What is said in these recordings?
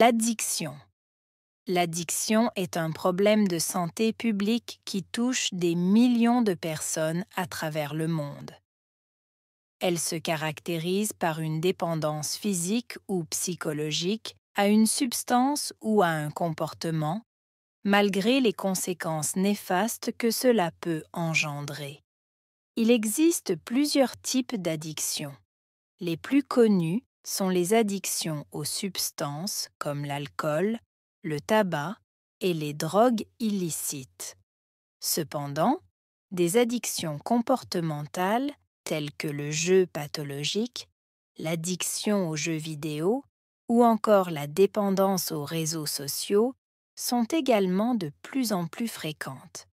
L'addiction. L'addiction est un problème de santé publique qui touche des millions de personnes à travers le monde. Elle se caractérise par une dépendance physique ou psychologique à une substance ou à un comportement, malgré les conséquences néfastes que cela peut engendrer. Il existe plusieurs types d'addictions. Les plus connus sont les addictions aux substances comme l'alcool, le tabac et les drogues illicites. Cependant, des addictions comportementales telles que le jeu pathologique, l'addiction aux jeux vidéo ou encore la dépendance aux réseaux sociaux sont également de plus en plus fréquentes.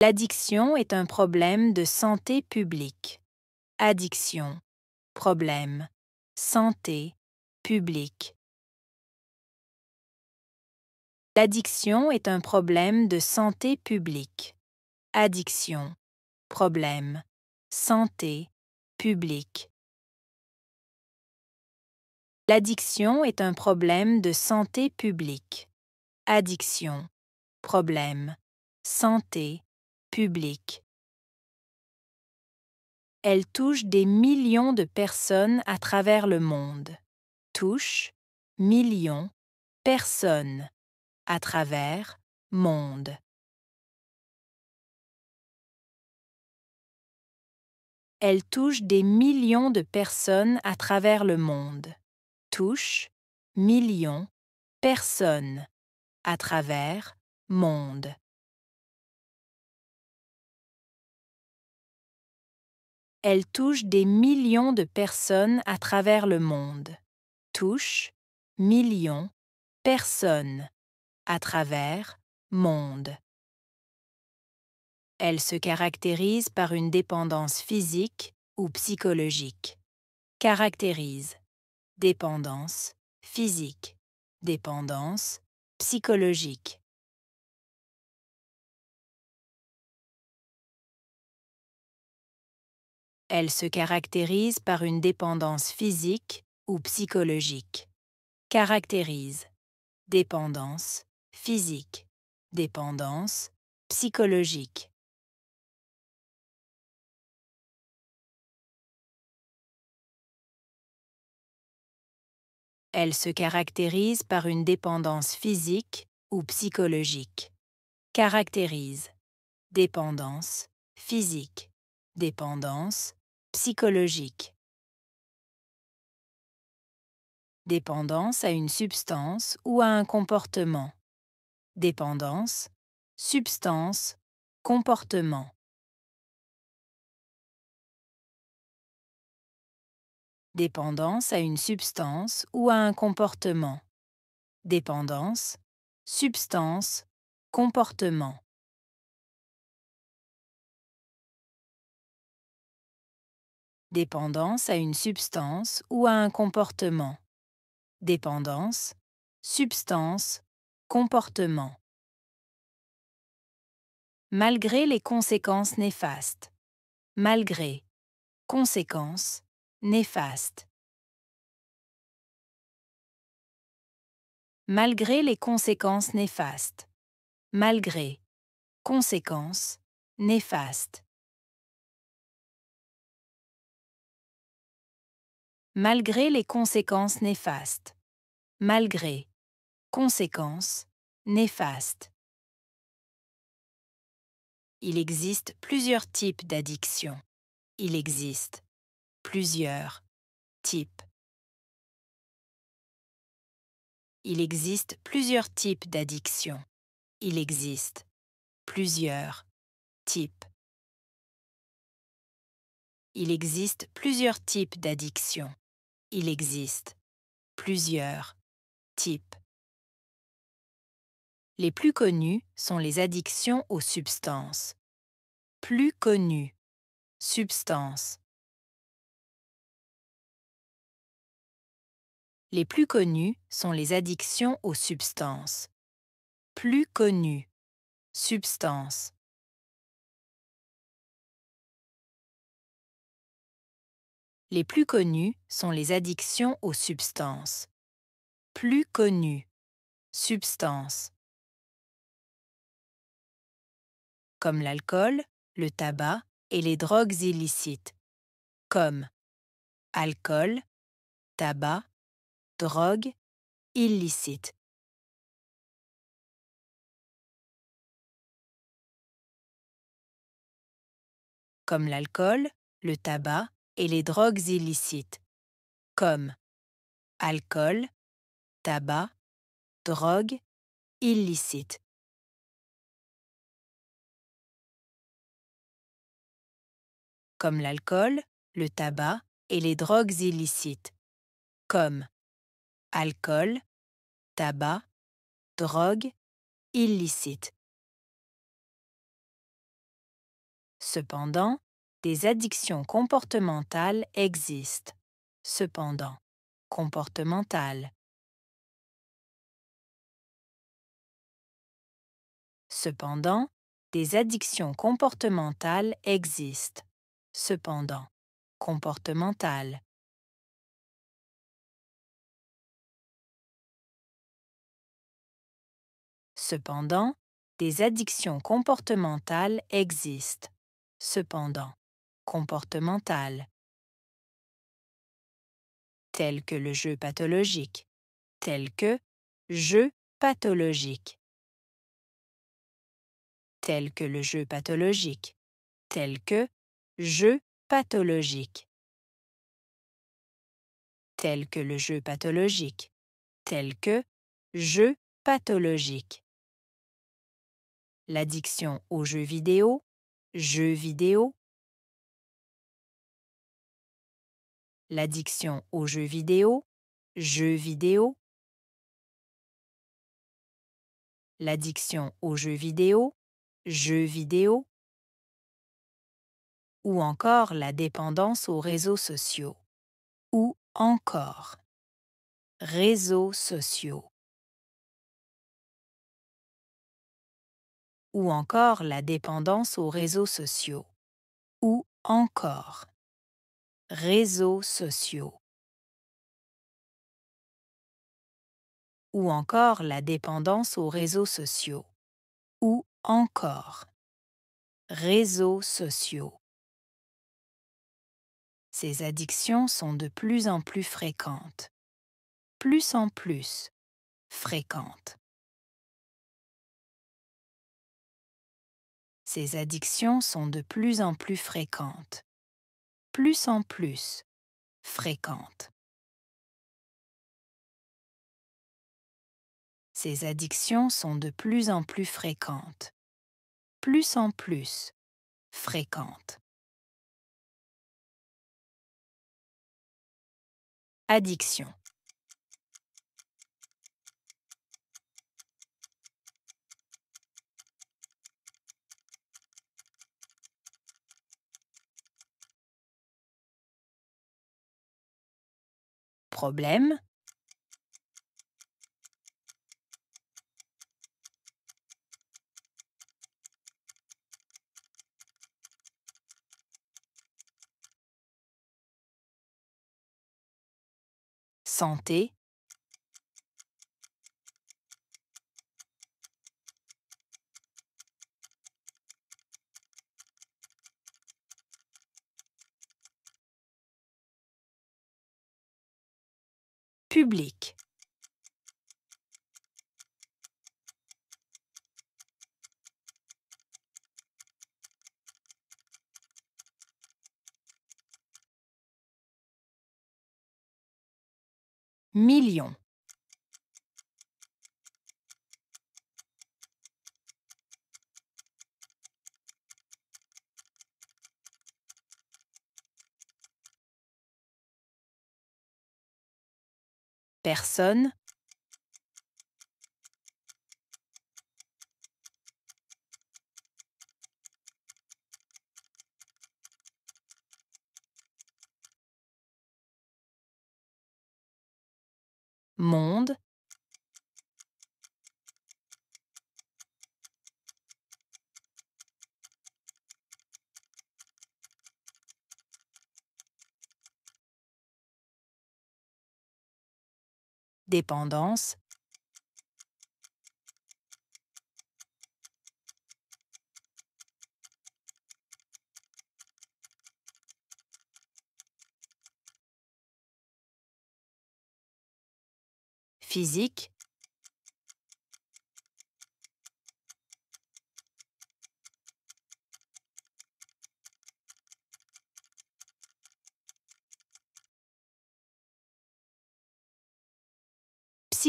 L'addiction est un problème de santé publique addiction, problème, santé, public. L'addiction est un problème de santé publique. Addiction, problème, santé, public. L'addiction est un problème de santé publique. Addiction, problème, santé, public elle touche des millions de personnes à travers le monde. Touche, millions, personnes, à travers, monde. Elle touche des millions de personnes à travers le monde. Touche, millions, personnes, à travers, monde. elle touche des millions de personnes à travers le monde. Touche, millions, personnes, à travers, monde. Elle se caractérise par une dépendance physique ou psychologique. Caractérise. Dépendance physique. Dépendance psychologique. Elle se caractérise par une dépendance physique ou psychologique. Caractérise. Dépendance physique. Dépendance psychologique. Elle se caractérise par une dépendance physique ou psychologique. Caractérise. Dépendance physique. Dépendance psychologique. Dépendance à une substance ou à un comportement. Dépendance, substance, comportement. Dépendance à une substance ou à un comportement. Dépendance, substance, comportement. Dépendance à une substance ou à un comportement. Dépendance, substance, comportement. Malgré les conséquences néfastes. Malgré. Conséquences néfastes. Malgré les conséquences néfastes. Malgré. Conséquences néfastes. malgré les conséquences néfastes. Malgré. Conséquences. Néfastes. Il existe plusieurs types d'addictions. Il existe plusieurs types. Il existe plusieurs types d'addictions. Il existe plusieurs types. Il existe plusieurs types d'addictions il existe plusieurs types. Les plus connus sont les addictions aux substances. Plus connues. Substances. Les plus connus sont les addictions aux substances. Plus connues. Substances. Les plus connues sont les addictions aux substances. Plus connues. Substances. Comme l'alcool, le tabac et les drogues illicites. Comme alcool, tabac, drogue, illicite. Comme l'alcool, le tabac et les drogues illicites, comme alcool, tabac, drogue illicite. Comme l'alcool, le tabac et les drogues illicites, comme alcool, tabac, drogue illicite. Cependant, des addictions comportementales existent, cependant, comportementales. Cependant, des addictions comportementales existent, cependant, comportementales. Cependant, des addictions comportementales existent. Cependant comportemental, tel que le jeu pathologique, tel que jeu pathologique, tel que le jeu pathologique, tel que jeu pathologique, tel que le jeu pathologique, tel que jeu pathologique. L'addiction aux jeux vidéo, jeux vidéo, l'addiction aux jeux vidéo, jeux vidéo, l'addiction aux jeux vidéo, jeux vidéo, ou encore la dépendance aux réseaux sociaux, ou encore réseaux sociaux, ou encore la dépendance aux réseaux sociaux, ou encore réseaux sociaux. Ou encore la dépendance aux réseaux sociaux. Ou encore réseaux sociaux. Ces addictions sont de plus en plus fréquentes. Plus en plus fréquentes. Ces addictions sont de plus en plus fréquentes plus en plus fréquentes. Ces addictions sont de plus en plus fréquentes, plus en plus fréquentes. Addiction. problème santé Public. Millions. personne monde dépendance, physique,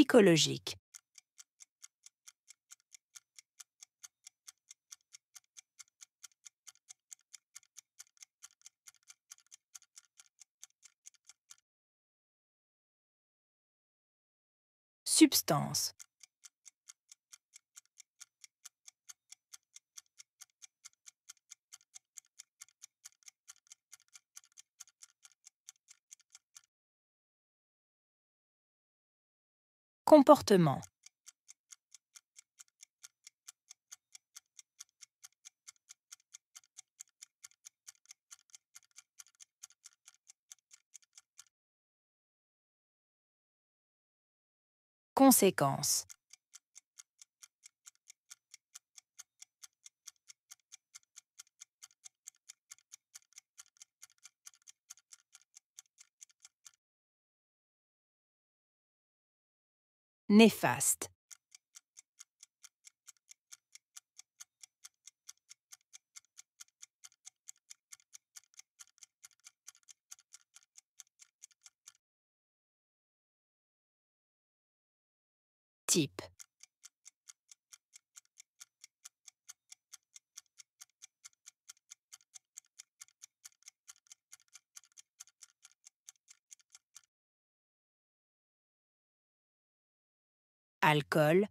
psychologique. Substance. Comportement. Conséquences. néfaste. Type. alcool,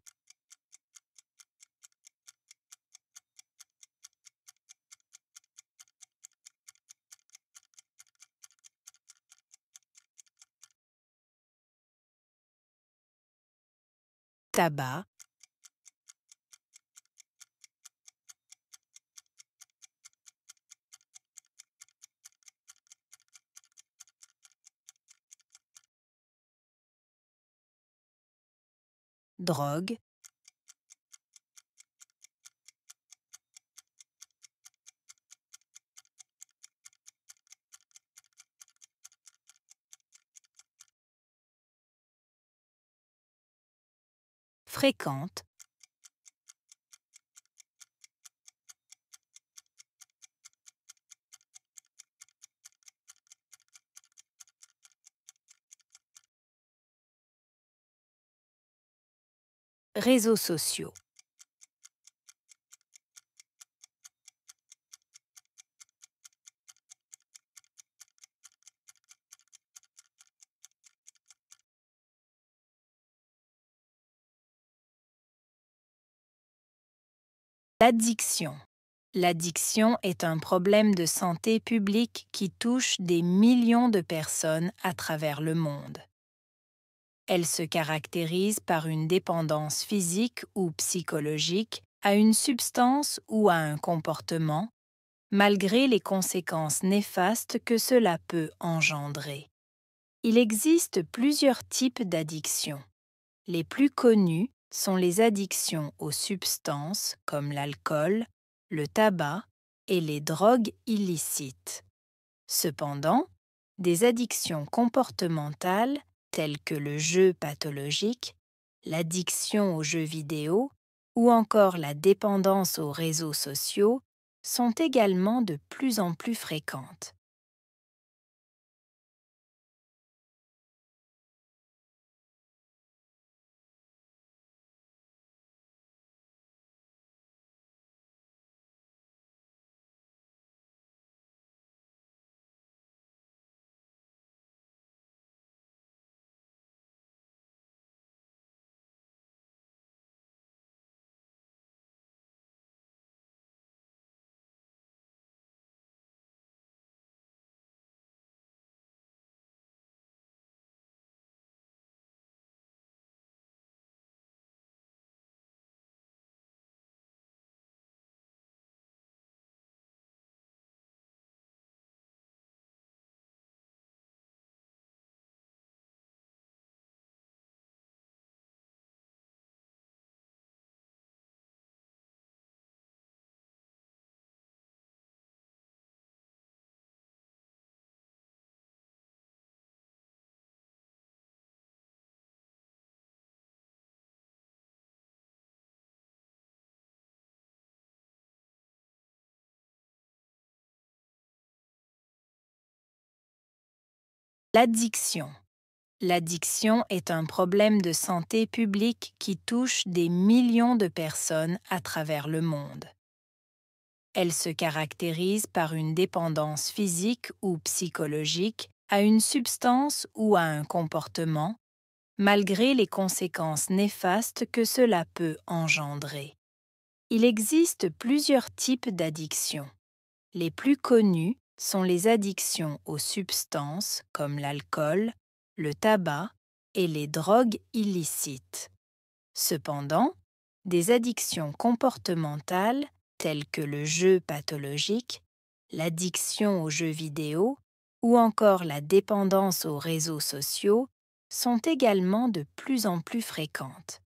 tabac, drogue, fréquente, Réseaux sociaux. L'addiction. L'addiction est un problème de santé publique qui touche des millions de personnes à travers le monde. Elle se caractérise par une dépendance physique ou psychologique à une substance ou à un comportement, malgré les conséquences néfastes que cela peut engendrer. Il existe plusieurs types d'addictions. Les plus connues sont les addictions aux substances comme l'alcool, le tabac et les drogues illicites. Cependant, des addictions comportementales tels que le jeu pathologique, l'addiction aux jeux vidéo ou encore la dépendance aux réseaux sociaux sont également de plus en plus fréquentes. L'addiction. L'addiction est un problème de santé publique qui touche des millions de personnes à travers le monde. Elle se caractérise par une dépendance physique ou psychologique à une substance ou à un comportement, malgré les conséquences néfastes que cela peut engendrer. Il existe plusieurs types d'addictions. Les plus connues, sont les addictions aux substances comme l'alcool, le tabac et les drogues illicites. Cependant, des addictions comportementales telles que le jeu pathologique, l'addiction aux jeux vidéo ou encore la dépendance aux réseaux sociaux sont également de plus en plus fréquentes.